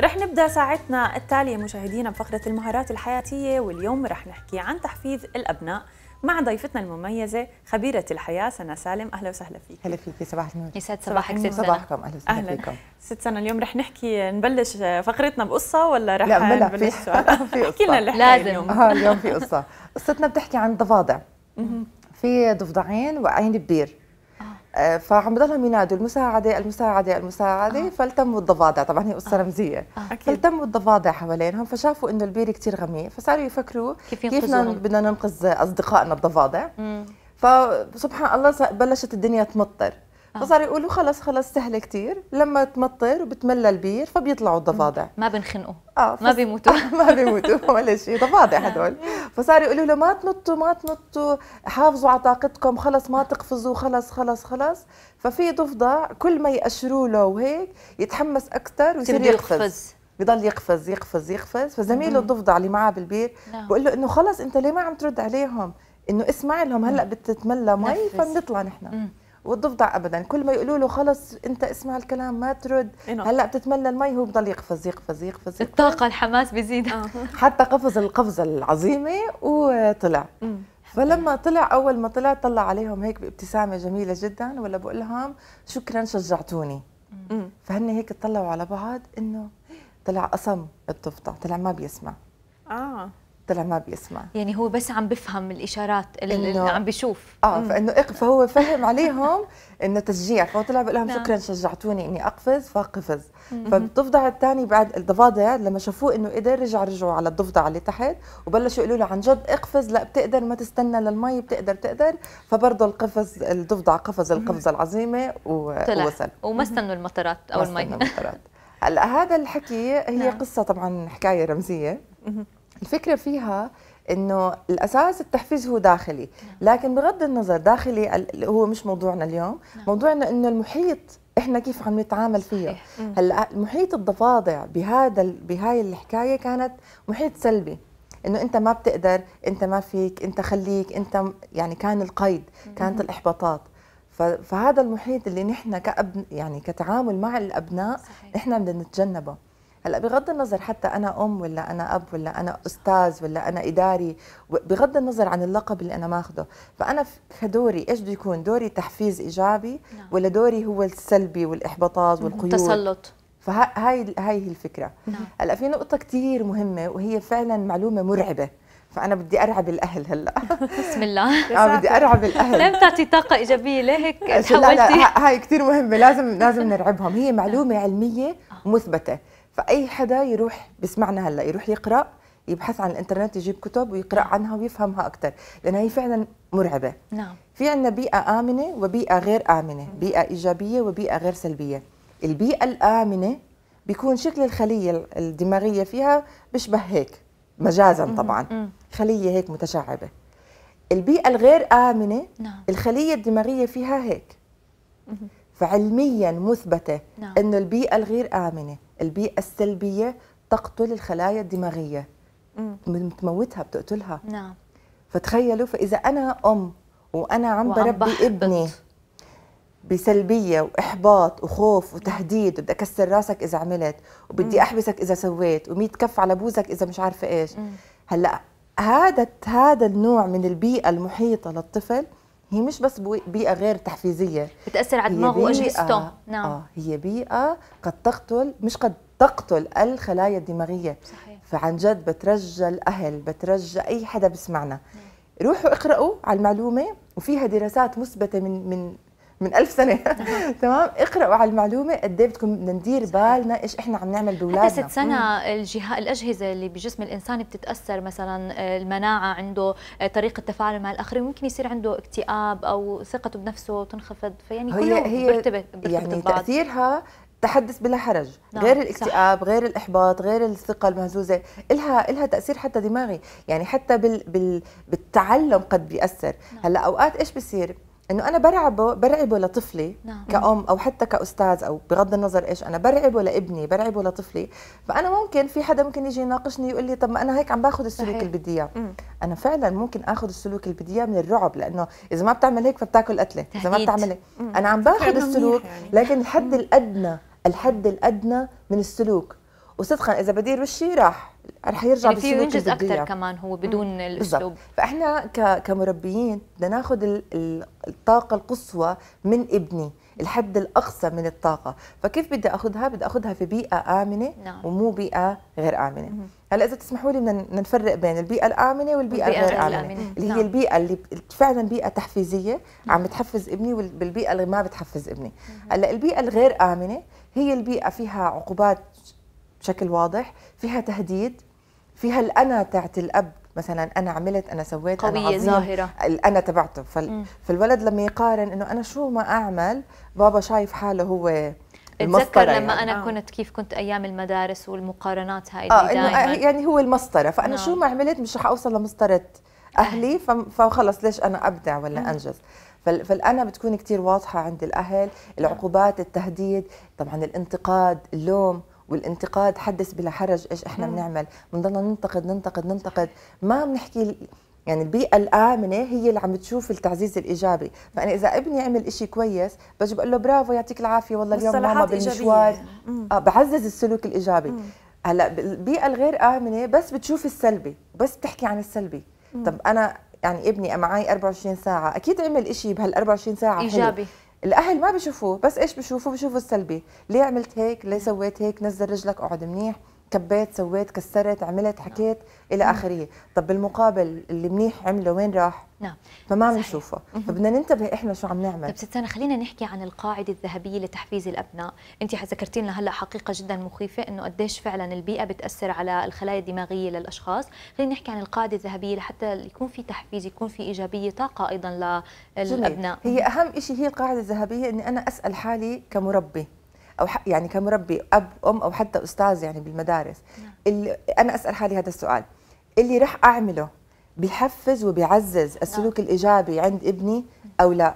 رح نبدا ساعتنا التاليه مشاهدينا بفقره المهارات الحياتيه واليوم رح نحكي عن تحفيز الابناء مع ضيفتنا المميزه خبيره الحياه سنه سالم اهلا وسهلا فيك هلا فيكي صباح النور يسعد صباحك ست سنه صباحكم اهلا وسهلا فيكم ست سنه اليوم رح نحكي نبلش آه، فقرتنا بقصه ولا رح لا بلا نبلش في, في قصه لنا لازم اليوم اه اليوم في قصه قصتنا بتحكي عن ضفادع في ضفدعين وعين ببير آه، فعم بضلهم ينادوا المساعده المساعده المساعده آه. فالتموا الضفادع طبعا هي قصه آه. رمزيه آه. فالتموا الضفادع حوالينهم فشافوا انه البير كثير غميق فصاروا يفكروا كيف, كيف بدنا ننقذ اصدقائنا الضفادع فسبحان الله بلشت الدنيا تمطر آه. فصاروا يقولوا خلص خلص سهله كثير لما تمطر وبتملى البير فبيطلعوا الضفادع ما بنخنقوا اه ما بيموتوا ما بيموتوا ولا شيء ضفادع نعم. هدول فصاروا يقولوا له ما تنطوا ما تنطوا حافظوا على طاقتكم خلص ما تقفزوا خلص خلص خلص ففي ضفدع كل ما يقشروا له وهيك يتحمس اكثر ويصير يقفز بضل يقفز يقفز يقفز فزميله الضفدع اللي معاه بالبير نعم. بقول له انه خلص انت ليه ما عم ترد عليهم انه اسمع لهم هلا بتتملى مي فبنطلع نحن والضفدع ابدا كل ما يقولوا له خلص انت اسمع الكلام ما ترد إنو. هلا بتتملى المي هو بضل يقفز يقفز يقفز الطاقه الحماس بيزيد آه. حتى قفز القفزه العظيمه وطلع فلما طلع اول ما طلع طلع عليهم هيك بابتسامه جميله جدا ولا بقول لهم شكرا شجعتوني فهن هيك اطلعوا على بعض انه طلع قسم الضفدع طلع ما بيسمع اه طلع ما بيسمع يعني هو بس عم بفهم الاشارات اللي, اللي عم بشوف اه فانه فهو فهم عليهم انه تشجيع فهو طلع بقول لهم نعم. شكرا شجعتوني اني اقفز فقفز فالضفدع الثاني بعد الضفادع لما شافوه انه قدر رجع رجعوا على الضفدع اللي تحت وبلشوا يقولوا له عن جد اقفز لا بتقدر ما تستنى للمي بتقدر بتقدر فبرضه القفز الضفدع قفز القفزه العظيمه ووصل وما استنوا المطرات او المي المطرات هلا هذا الحكي هي نعم. قصه طبعا حكايه رمزيه الفكره فيها انه الاساس التحفيز هو داخلي نعم. لكن بغض النظر داخلي هو مش موضوعنا اليوم نعم. موضوعنا انه المحيط احنا كيف عم نتعامل فيه هلا محيط الضفادع بهذا بهاي الحكايه كانت محيط سلبي انه انت ما بتقدر انت ما فيك انت خليك انت يعني كان القيد كانت الاحباطات فهذا المحيط اللي نحن كأب يعني كتعامل مع الابناء صحيح. نحن بدنا نتجنبه هلا بغض النظر حتى انا ام ولا انا اب ولا انا استاذ ولا انا اداري بغض النظر عن اللقب اللي انا ماخذه فانا كدوري ايش بده يكون دوري تحفيز ايجابي نعم. ولا دوري هو السلبي والاحباطات والقيود التسلط فهاي هاي هي الفكره نعم. هلا في نقطه كثير مهمه وهي فعلا معلومه مرعبه فانا بدي ارعب الاهل هلا بسم الله اه بدي ارعب الاهل لم تعطي طاقه ايجابيه لهيك تحولتي لا لا هاي كثير مهمه لازم لازم نرعبهم هي معلومه نعم. علميه آه. مثبته فاي حدا يروح بيسمعنا هلا يروح يقرا يبحث عن الانترنت يجيب كتب ويقرا عنها ويفهمها اكثر لانها هي فعلا مرعبه نعم في عندنا بيئه امنه وبيئه غير امنه بيئه ايجابيه وبيئه غير سلبيه البيئه الامنه بيكون شكل الخليه الدماغيه فيها بشبه هيك مجازا طبعا خليه هيك متشعبه البيئه الغير امنه نعم. الخليه الدماغيه فيها هيك فعلميا مثبته نعم. انه البيئه الغير امنه البيئة السلبية تقتل الخلايا الدماغية بتموتها بتقتلها نعم فتخيلوا فإذا أنا أم وأنا عم بربي بحبت. ابني بسلبية وإحباط وخوف وتهديد وبدي أكسر راسك إذا عملت وبدي أحبسك إذا سويت وميت كف على بوزك إذا مش عارفة إيش هلأ هذا هذا النوع من البيئة المحيطة للطفل هي مش بس بيئه غير تحفيزيه بتاثر على دماغه واجهزته نعم آه هي بيئه قد تقتل مش قد تقتل الخلايا الدماغيه صحيح. فعن جد بترجى الاهل بترجى اي حدا بسمعنا نعم. روحوا اقرأوا على المعلومة وفيها دراسات مثبتة من من من ألف سنه تمام اقراوا على المعلومه قد ايه بدكم بدنا ندير بالنا ايش احنا عم نعمل باولادنا حتى ست سنه الجهة الاجهزه اللي بجسم الانسان بتتاثر مثلا المناعه عنده آه، طريقه تفاعله مع الاخرين ممكن يصير عنده اكتئاب او ثقته بنفسه تنخفض فيعني هي كله هي برتبط يعني ببعض. تاثيرها تحدث بلا حرج نعم. غير الاكتئاب صح. غير الاحباط غير الثقه المهزوزه إلها إلها تاثير حتى دماغي يعني حتى بال... بال... بالتعلم قد بياثر نعم. هلا اوقات ايش بصير انه انا برعبه برعبه لطفلي نعم. كأم او حتى كاستاذ او بغض النظر ايش انا برعبه لابني برعبه لطفلي فانا ممكن في حدا ممكن يجي يناقشني يقول لي طب ما انا هيك عم باخذ السلوك صحيح. اللي بدي اياه انا فعلا ممكن اخذ السلوك اللي بدي اياه من الرعب لانه اذا ما بتعمل هيك فبتاكل قتله اذا ما بتعمل هيك انا عم باخذ السلوك يعني. لكن الحد الادنى الحد الادنى من السلوك وصدقا اذا بدير وشي راح رح يرجع يعني في ينجز اكثر كمان هو بدون الاسلوب فاحنا كمربيين بدنا ناخذ الطاقه القصوى من ابني الحد الاقصى من الطاقه فكيف بدي اخذها بدي اخذها في بيئه امنه نعم. ومو بيئه غير امنه مم. هلا اذا تسمحوا لي بدنا نفرق بين البيئه الامنه والبيئه, والبيئة غير, آمنة. الامنه اللي نعم. هي البيئه اللي فعلا بيئه تحفيزيه عم بتحفز ابني والبيئه اللي ما بتحفز ابني هلا البيئه الغير امنه هي البيئه فيها عقوبات بشكل واضح فيها تهديد فيها الأنا تاعت الأب مثلا أنا عملت أنا سويت قوية أنا عظيم ظاهرة الأنا تبعته فال... فالولد لما يقارن إنه أنا شو ما أعمل بابا شايف حاله هو اتذكر لما يعني. انا آه. كنت كيف كنت ايام المدارس والمقارنات هاي آه دائما يعني هو المسطره فانا آه. شو ما عملت مش رح اوصل لمسطره اهلي فخلص ليش انا ابدع ولا آه. انجز فالانا بتكون كثير واضحه عند الاهل العقوبات التهديد طبعا الانتقاد اللوم والانتقاد حدث بلا حرج ايش احنا بنعمل بنضلنا ننتقد ننتقد ننتقد ما بنحكي يعني البيئة الآمنة هي اللي عم تشوف التعزيز الإيجابي فأنا إذا ابني عمل إشي كويس بجي بقول له برافو يعطيك العافية والله اليوم ماما بالمشوار آه بعزز السلوك الإيجابي هلا البيئة الغير آمنة بس بتشوف السلبي بس بتحكي عن السلبي مم. طب أنا يعني ابني معي 24 ساعة أكيد عمل إشي بهال 24 ساعة إيجابي حلو. الاهل ما بشوفوه بس ايش بشوفوا بشوفوا السلبي ليه عملت هيك ليه سويت هيك نزل رجلك اقعد منيح كبيت سويت كسرت عملت نعم. حكيت الى نعم. اخره طب بالمقابل اللي منيح عمله وين راح نعم فما عم نشوفه فبدنا ننتبه احنا شو عم نعمل طب ستانا خلينا نحكي عن القاعده الذهبيه لتحفيز الابناء انت ذكرتي لنا هلا حقيقه جدا مخيفه انه قديش فعلا البيئه بتاثر على الخلايا الدماغيه للاشخاص خلينا نحكي عن القاعده الذهبيه لحتى يكون في تحفيز يكون في ايجابيه طاقه ايضا للابناء جميل. هي اهم شيء هي القاعده الذهبيه اني انا اسال حالي كمربي او يعني كمربي اب ام او حتى استاذ يعني بالمدارس نعم. اللي انا اسال حالي هذا السؤال اللي راح اعمله بحفز وبيعزز نعم. السلوك نعم. الايجابي عند ابني او لا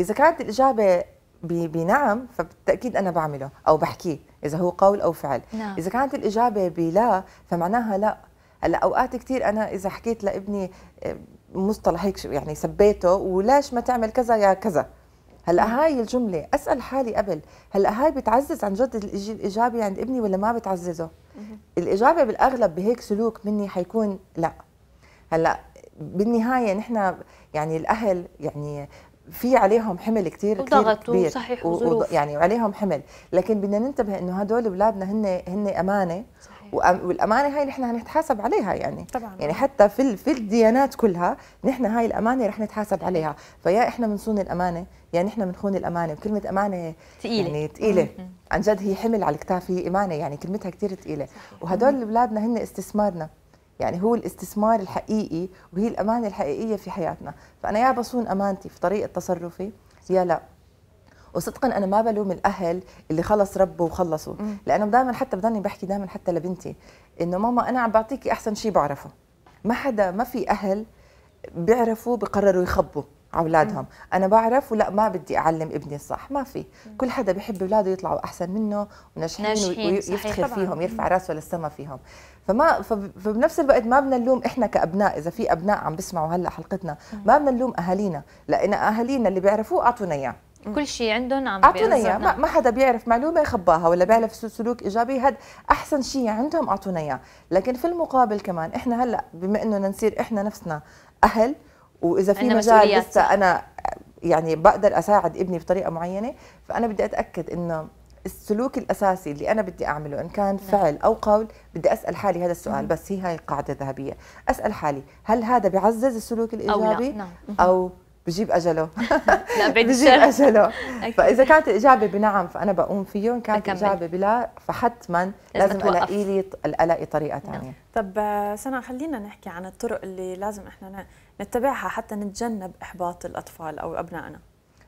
اذا كانت الاجابه بنعم فبالتاكيد انا بعمله او بحكيه اذا هو قول او فعل نعم. اذا كانت الاجابه بلا فمعناها لا هلا اوقات كثير انا اذا حكيت لابني آه، مصطلح هيك يعني سبيته وليش ما تعمل كذا يا كذا هلا هاي الجمله اسال حالي قبل هلا هاي بتعزز عن جد الايجابي عند ابني ولا ما بتعززه الاجابه بالاغلب بهيك سلوك مني حيكون لا هلا بالنهايه نحن يعني الاهل يعني في عليهم حمل كثير كثير كبير صحيح وظروف. يعني عليهم حمل لكن بدنا ننتبه انه هدول اولادنا هن هن امانه صح. والامانه هاي نحن هنتحاسب عليها يعني طبعا يعني حتى في في الديانات كلها نحن هاي الامانه رح نتحاسب عليها فيا احنا بنصون الامانه يا نحن بنخون الامانه وكلمه امانه تقيله يعني تقيله عن جد هي حمل على الكتاف هي امانه يعني كلمتها كثير ثقيله وهدول اولادنا هن استثمارنا يعني هو الاستثمار الحقيقي وهي الامانه الحقيقيه في حياتنا فانا يا بصون امانتي في طريقه تصرفي يا لا وصدقا انا ما بلوم الاهل اللي خلص ربوا وخلصوا لانه دائما حتى بضلني بحكي دائما حتى لبنتي انه ماما انا عم بعطيكي احسن شيء بعرفه ما حدا ما في اهل بيعرفوا بقرروا يخبوا اولادهم انا بعرف ولا ما بدي اعلم ابني الصح ما في كل حدا بحب اولاده يطلعوا احسن منه وناجحين ويفتخر فيهم يرفع راسه للسما فيهم فما فبنفس الوقت ما بدنا نلوم احنا كابناء اذا في ابناء عم بيسمعوا هلا حلقتنا ما بدنا نلوم اهالينا لان اهالينا اللي بيعرفوه اعطونا اياه كل شيء عندهم عم اعطونا اياه ما حدا بيعرف معلومه خباها ولا بيعرف سلوك ايجابي هاد احسن شيء عندهم اعطونا اياه لكن في المقابل كمان احنا هلا بما انه نصير احنا نفسنا اهل واذا في مجال لسه انا يعني بقدر اساعد ابني بطريقه معينه فانا بدي اتاكد انه السلوك الاساسي اللي انا بدي اعمله ان كان نعم. فعل او قول بدي اسال حالي هذا السؤال بس هي هاي القاعده الذهبيه اسال حالي هل هذا بيعزز السلوك الايجابي او, لا. نعم. أو بجيب اجله لا بجيب اجله فاذا كانت الاجابه بنعم فانا بقوم فيه وان كانت الاجابه بلا فحتما لازم, الاقي لي الاقي طريقه ثانيه نعم. طب آه، سنه خلينا نحكي عن الطرق اللي لازم احنا نتبعها حتى نتجنب احباط الاطفال او ابنائنا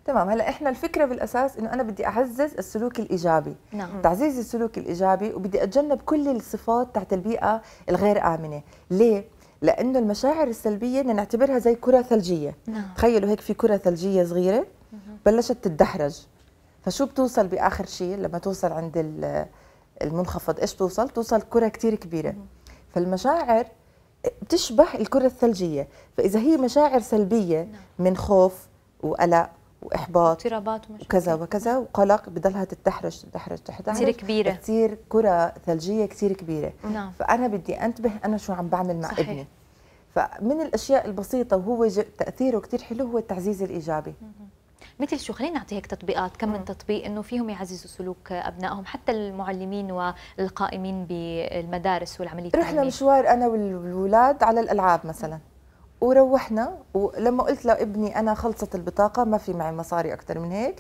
تمام هلا احنا الفكره بالاساس انه انا بدي اعزز السلوك الايجابي نعم. تعزيز السلوك الايجابي وبدي اتجنب كل الصفات تحت البيئه الغير امنه ليه لانه المشاعر السلبيه بدنا نعتبرها زي كره ثلجيه نعم. تخيلوا هيك في كره ثلجيه صغيره بلشت تتدحرج فشو بتوصل باخر شيء لما توصل عند المنخفض ايش بتوصل توصل كره كثير كبيره فالمشاعر بتشبه الكره الثلجيه فاذا هي مشاعر سلبيه نعم. من خوف وقلق واحباط اضطرابات وكذا وكذا وقلق بضلها تتحرش تتحرش تتدحرج كثير كبيره كثير كره ثلجيه كثير كبيره نعم. فانا بدي انتبه انا شو عم بعمل مع صحيح. ابني فمن الاشياء البسيطه وهو تاثيره كثير حلو هو التعزيز الايجابي مم. مثل شو خلينا نعطي هيك تطبيقات كم من تطبيق انه فيهم يعززوا سلوك ابنائهم حتى المعلمين والقائمين بالمدارس والعمليه التعليميه رحنا مشوار انا والولاد على الالعاب مثلا وروحنا ولما قلت لابني انا خلصت البطاقه ما في معي مصاري اكثر من هيك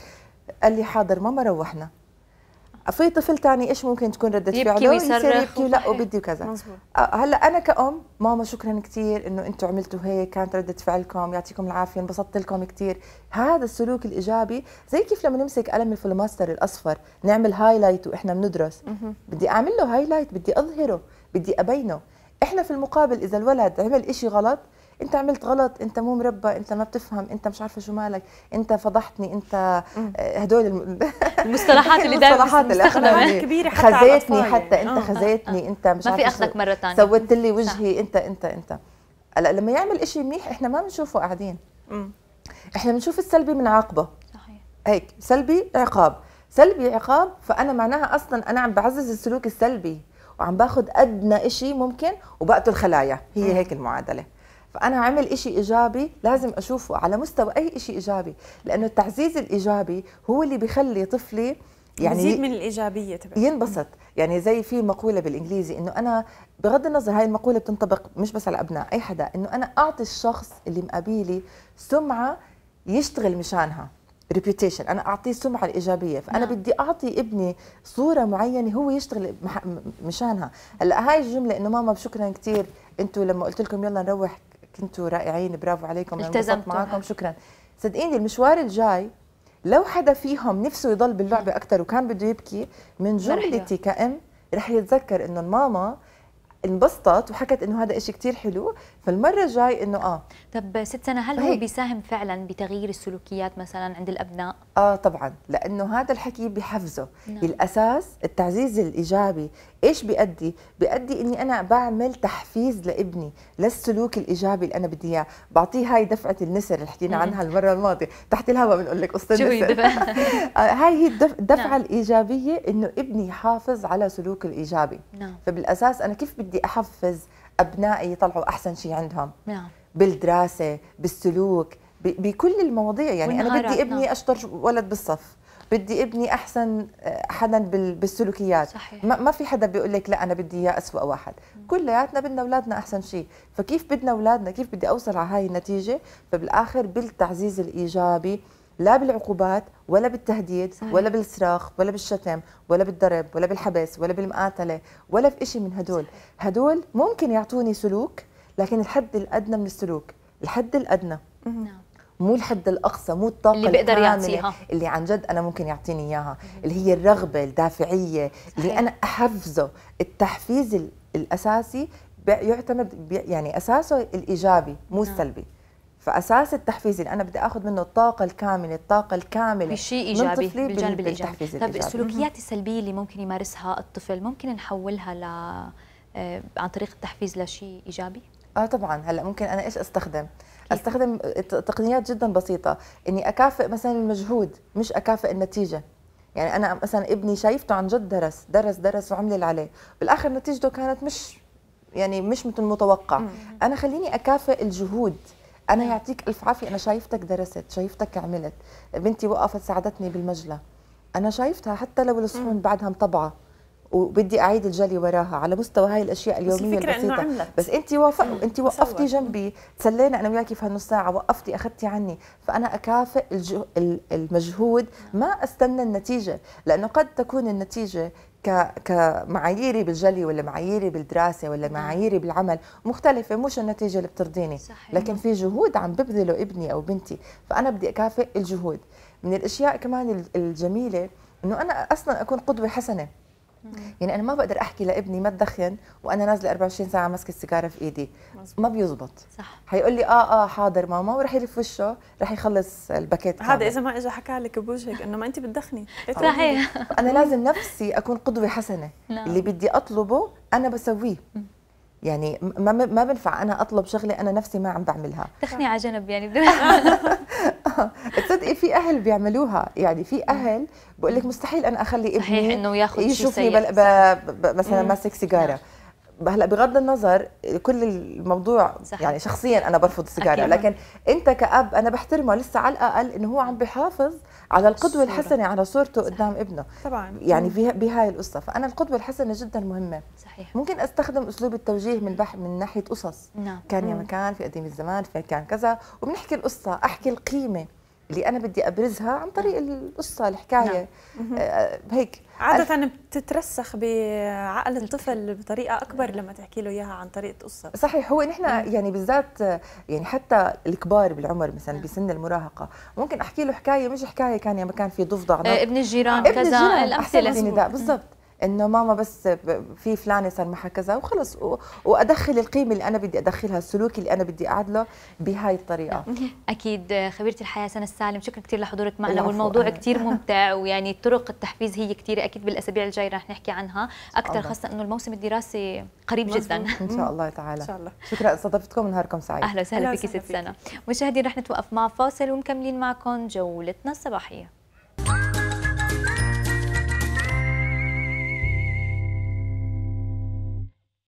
قال لي حاضر ماما روحنا في طفل ثاني ايش ممكن تكون رده فعله ويصرخ يبكي لا وبدي وكذا آه، هلا انا كأم ماما شكرا كثير انه انتم عملتوا هيك كانت رده فعلكم يعطيكم العافيه انبسطت لكم كثير هذا السلوك الايجابي زي كيف لما نمسك قلم الفلوماستر الاصفر نعمل هايلايت واحنا بندرس بدي اعمل له هايلايت بدي اظهره بدي ابينه احنا في المقابل اذا الولد عمل شيء غلط انت عملت غلط انت مو مربى انت ما بتفهم انت مش عارفه شو مالك انت فضحتني انت آه، هدول الم... المصطلحات اللي دائما بتستخدمها كبيره حتى خزيتني حتى يعني. انت آه، خزيتني آه. انت مش ما في اخذك مره ثانيه سويت لي وجهي انت انت انت هلا لما يعمل إشي منيح احنا ما بنشوفه قاعدين احنا بنشوف السلبي بنعاقبه صحيح هيك سلبي عقاب سلبي عقاب فانا معناها اصلا انا عم بعزز السلوك السلبي وعم باخذ ادنى إشي ممكن وبقتل خلايا هي هيك المعادله فأنا عمل إشي إيجابي لازم أشوفه على مستوى أي إشي إيجابي لأنه التعزيز الإيجابي هو اللي بيخلي طفلي يعني يزيد من الايجابيه تبعك ينبسط يعني زي في مقوله بالانجليزي انه انا بغض النظر هاي المقوله بتنطبق مش بس على ابناء اي حدا انه انا اعطي الشخص اللي مقابلي سمعه يشتغل مشانها ريبيوتيشن انا اعطيه السمعه الايجابيه فانا نعم. بدي اعطي ابني صوره معينه هو يشتغل مشانها هلا هاي الجمله انه ماما شكرا كثير انتم لما قلت لكم يلا نروح كنتوا رائعين برافو عليكم التزمت معكم شكرا صدقيني المشوار الجاي لو حدا فيهم نفسه يضل باللعبه اكثر وكان بده يبكي من جملتي كأم رح يتذكر انه الماما انبسطت وحكت انه هذا إشي كتير حلو فالمره الجاي انه اه طب ست سنه هل هو بيساهم فعلا بتغيير السلوكيات مثلا عند الابناء اه طبعا لانه هذا الحكي بحفزه نعم. الاساس التعزيز الايجابي ايش بيأدي بيأدي اني انا بعمل تحفيز لابني للسلوك الايجابي اللي انا بدي اياه بعطيه هاي دفعه النسر اللي حكينا عنها المره الماضيه تحت الهواء بنقول لك قصه النسر آه، هاي هي نعم. الدفعه نعم. الايجابيه انه ابني يحافظ على سلوك الايجابي نعم. فبالاساس انا كيف بدي احفز ابنائي يطلعوا احسن شيء عندهم نعم بالدراسه بالسلوك بكل المواضيع يعني انا بدي ابني نعم. اشطر ولد بالصف بدي ابني احسن آه، حدا بالسلوكيات صحيح. ما في حدا بيقول لك لا انا بدي اياه اسوء واحد كلياتنا بدنا اولادنا احسن شيء فكيف بدنا اولادنا كيف بدي اوصل على هاي النتيجه فبالاخر بالتعزيز الايجابي لا بالعقوبات ولا بالتهديد صحيح. ولا بالصراخ ولا بالشتم ولا بالضرب ولا بالحبس ولا بالمقاتله ولا في شيء من هدول صحيح. هدول ممكن يعطوني سلوك لكن الحد الادنى من السلوك الحد الادنى نعم مو الحد الاقصى مو الطاقه اللي بيقدر يعطيها اللي عن جد انا ممكن يعطيني اياها اللي هي الرغبه الدافعيه صحيح. اللي انا احفزه التحفيز الاساسي يعتمد يعني اساسه الايجابي مو نعم. السلبي فاساس التحفيز اللي انا بدي اخذ منه الطاقه الكامله الطاقه الكامله بشيء ايجابي بالجانب الايجابي طب السلوكيات السلبيه اللي ممكن يمارسها الطفل ممكن نحولها ل آه، عن طريق التحفيز لشيء ايجابي اه طبعا هلا ممكن انا ايش استخدم استخدم تقنيات جدا بسيطه اني اكافئ مثلا المجهود مش اكافئ النتيجه يعني انا مثلا ابني شايفته عن جد درس درس درس وعمل اللي عليه بالاخر نتيجته كانت مش يعني مش مثل المتوقع انا خليني اكافئ الجهود انا يعطيك الف عافيه انا شايفتك درست شايفتك عملت بنتي وقفت ساعدتني بالمجلى انا شايفتها حتى لو الصحون بعدها مطبعه وبدي اعيد الجلي وراها على مستوى هاي الاشياء اليوميه بس البسيطه بس انت وافق انت وقفتي جنبي تسلينا انا وياكي في هالنص ساعه وقفتي اخذتي عني فانا اكافئ المجهود ما استنى النتيجه لانه قد تكون النتيجه ك كمعاييري بالجلي ولا معاييري بالدراسه ولا نعم. معاييري بالعمل مختلفه مش النتيجه اللي بترضيني صحيح. لكن في جهود عم ببذله ابني او بنتي فانا بدي اكافئ الجهود من الاشياء كمان الجميله انه انا اصلا اكون قدوه حسنه يعني انا ما بقدر احكي لابني ما تدخن وانا نازله 24 ساعه ماسكه السيجاره في ايدي مزبوط. ما بيزبط صح حيقول لي اه اه حاضر ماما وراح يلف وشه راح يخلص الباكيت هذا اذا ما اجى حكى لك بوجهك انه ما انت بتدخني إيه. صحيح انا لازم نفسي اكون قدوه حسنه نعم. اللي بدي اطلبه انا بسويه يعني ما ما بنفع انا اطلب شغله انا نفسي ما عم بعملها تخني على جنب يعني تصدقي في اهل بيعملوها يعني في اهل بقول لك مستحيل انا اخلي ابني صحيح انه ياخذ يشوفني بل... ب... ب... مثلا ماسك سيجاره نعم. هلا بغض النظر كل الموضوع صحيح. يعني شخصيا انا برفض السيجاره أكيد. لكن انت كاب انا بحترمه لسه على الاقل انه هو عم بحافظ على القدوه الحسنه على صورته صحيح. قدام ابنه طبعا يعني بهاي القصه فانا القدوه الحسنه جدا مهمه صحيح ممكن استخدم اسلوب التوجيه من بح من ناحيه قصص نعم. كان يا مكان في قديم الزمان في كان كذا وبنحكي القصه احكي القيمه اللي انا بدي ابرزها عن طريق نعم. القصه الحكايه نعم. آه، هيك عادة بتترسخ بعقل الطفل بطريقة أكبر نعم. لما تحكي له إياها عن طريقة قصة صحيح هو نحن نعم. يعني بالذات يعني حتى الكبار بالعمر مثلا بسن المراهقة ممكن أحكي له حكاية مش حكاية كان يا ما كان في ضفدع آه، ابن الجيران ابن كذا الأمثلة بالضبط انه ماما بس في فلانه صار معها كذا وخلص وادخل القيمه اللي انا بدي ادخلها السلوك اللي انا بدي اعدله بهاي الطريقه اكيد خبيره الحياه سنه السالم شكرا كثير لحضورك معنا والموضوع كثير ممتع ويعني طرق التحفيز هي كثير اكيد بالاسابيع الجايه رح نحكي عنها اكثر خاصه انه الموسم الدراسي قريب جدا ان شاء الله تعالى ان شاء الله شكرا استضفتكم نهاركم سعيد اهلا وسهلا فيك ست سنه مشاهدين رح نتوقف مع فاصل ومكملين معكم جولتنا الصباحيه